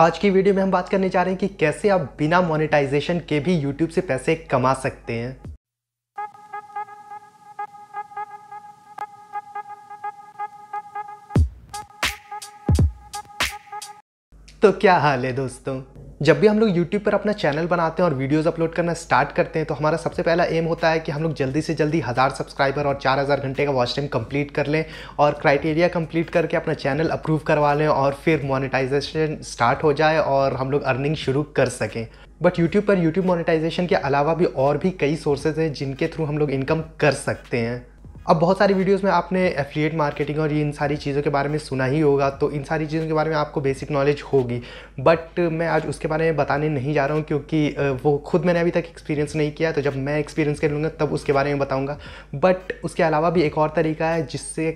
आज की वीडियो में हम बात करने जा रहे हैं कि कैसे आप बिना मोनेटाइजेशन के भी यूट्यूब से पैसे कमा सकते हैं तो क्या हाल है दोस्तों जब भी हम लोग यूट्यूब पर अपना चैनल बनाते हैं और वीडियोस अपलोड करना स्टार्ट करते हैं तो हमारा सबसे पहला एम होता है कि हम लोग जल्दी से जल्दी हज़ार सब्सक्राइबर और चार हज़ार घंटे का वॉच टाइम कंप्लीट कर लें और क्राइटेरिया कंप्लीट करके अपना चैनल अप्रूव करवा लें और फिर मोनिटाइजेशन स्टार्ट हो जाए और हम लोग अर्निंग शुरू कर सकें बट यूट्यूब पर यूट्यूब मोनिटाइजेशन के अलावा भी और भी कई सोर्सेज हैं जिनके थ्रू हम लोग इनकम कर सकते हैं अब बहुत सारी वीडियोस में आपने एफिलिएट मार्केटिंग और ये इन सारी चीज़ों के बारे में सुना ही होगा तो इन सारी चीज़ों के बारे में आपको बेसिक नॉलेज होगी बट मैं आज उसके बारे में बताने नहीं जा रहा हूँ क्योंकि वो खुद मैंने अभी तक एक्सपीरियंस नहीं किया तो जब मैं एक्सपीरियंस कर लूँगा तब उसके बारे में बताऊँगा बट उसके अलावा भी एक और तरीका है जिससे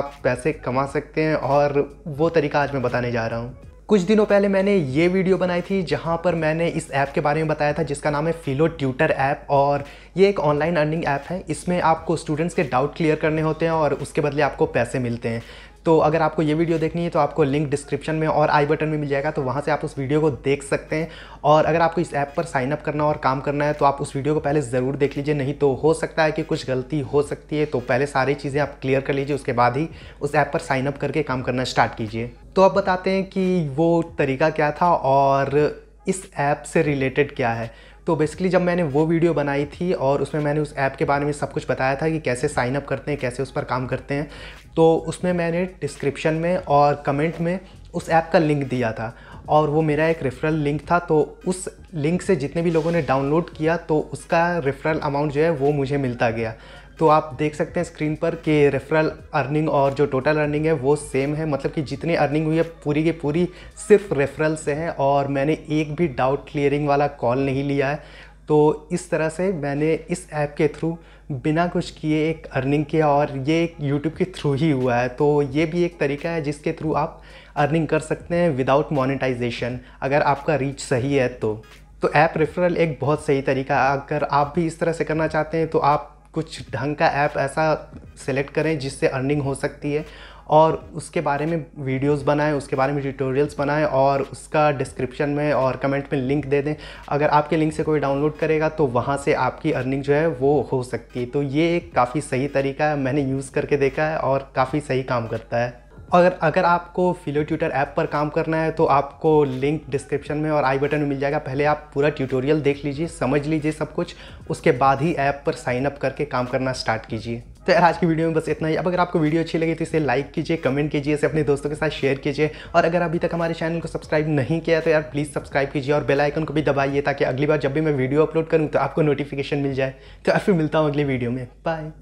आप पैसे कमा सकते हैं और वो तरीका आज मैं बताने जा रहा हूँ कुछ दिनों पहले मैंने ये वीडियो बनाई थी जहाँ पर मैंने इस ऐप के बारे में बताया था जिसका नाम है फिलो ट्यूटर ऐप और ये एक ऑनलाइन अर्निंग ऐप है इसमें आपको स्टूडेंट्स के डाउट क्लियर करने होते हैं और उसके बदले आपको पैसे मिलते हैं तो अगर आपको ये वीडियो देखनी है तो आपको लिंक डिस्क्रिप्शन में और आई बटन में मिल जाएगा तो वहाँ से आप उस वीडियो को देख सकते हैं और अगर आपको इस ऐप पर साइनअप करना और काम करना है तो आप उस वीडियो को पहले ज़रूर देख लीजिए नहीं तो हो सकता है कि कुछ गलती हो सकती है तो पहले सारी चीज़ें आप क्लियर कर लीजिए उसके बाद ही उस ऐप पर साइनअप करके काम करना स्टार्ट कीजिए तो अब बताते हैं कि वो तरीका क्या था और इस ऐप से रिलेटेड क्या है तो बेसिकली जब मैंने वो वीडियो बनाई थी और उसमें मैंने उस ऐप के बारे में सब कुछ बताया था कि कैसे साइन अप करते हैं कैसे उस पर काम करते हैं तो उसमें मैंने डिस्क्रिप्शन में और कमेंट में उस ऐप का लिंक दिया था और वो मेरा एक रेफरल लिंक था तो उस लिंक से जितने भी लोगों ने डाउनलोड किया तो उसका रेफरल अमाउंट जो है वो मुझे मिलता गया तो आप देख सकते हैं स्क्रीन पर कि रेफरल अर्निंग और जो टोटल अर्निंग है वो सेम है मतलब कि जितनी अर्निंग हुई है पूरी की पूरी सिर्फ रेफरल से है और मैंने एक भी डाउट क्लियरिंग वाला कॉल नहीं लिया है तो इस तरह से मैंने इस ऐप के थ्रू बिना कुछ किए एक अर्निंग किया और ये एक यूट्यूब के थ्रू ही हुआ है तो ये भी एक तरीका है जिसके थ्रू आप अर्निंग कर सकते हैं विदाउट मोनेटाइजेशन अगर आपका रीच सही है तो तो ऐप रेफरल एक बहुत सही तरीका है अगर आप भी इस तरह से करना चाहते हैं तो आप कुछ ढंग का ऐप ऐसा सेलेक्ट करें जिससे अर्निंग हो सकती है और उसके बारे में वीडियोस बनाएं उसके बारे में ट्यूटोरियल्स बनाएं और उसका डिस्क्रिप्शन में और कमेंट में लिंक दे दें अगर आपके लिंक से कोई डाउनलोड करेगा तो वहाँ से आपकी अर्निंग जो है वो हो सकती है तो ये एक काफ़ी सही तरीका है मैंने यूज़ करके देखा है और काफ़ी सही काम करता है और अगर आपको फिलो ट्यूटर ऐप पर काम करना है तो आपको लिंक डिस्क्रिप्शन में और आई बटन में मिल जाएगा पहले आप पूरा ट्यूटोरियल देख लीजिए समझ लीजिए सब कुछ उसके बाद ही ऐप पर साइन अप करके काम करना स्टार्ट कीजिए तो यार आज की वीडियो में बस इतना ही अब अगर आपको वीडियो अच्छी लगी तो इसे लाइक कीजिए कमेंट कीजिए इसे अपने दोस्तों के साथ शेयर कीजिए और अगर अभी तक हमारे चैनल को सब्सक्राइब नहीं किया तो यार प्लीज़ सब्सक्राइब कीजिए और बेल आइकन को भी दबाइए ताकि अगली बार जब भी मैं वीडियो अपलोड करूँ तो आपको नोटिफिकेशन मिल जाए तो यार फिर मिलता हूँ अगली वीडियो में बाय